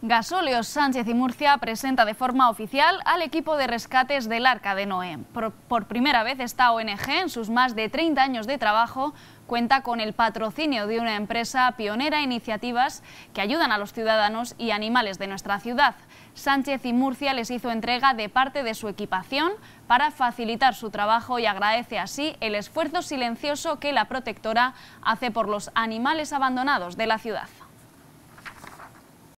Gasóleos Sánchez y Murcia presenta de forma oficial al equipo de rescates del Arca de Noé. Por, primera vez esta ONG, en sus más de 30 años de trabajo, cuenta con el patrocinio de una empresa pionera en iniciativas que ayudan a los ciudadanos y animales de nuestra ciudad. Sánchez y Murcia les hizo entrega de parte de su equipación para facilitar su trabajo y agradece así el esfuerzo silencioso que la protectora hace por los animales abandonados de la ciudad.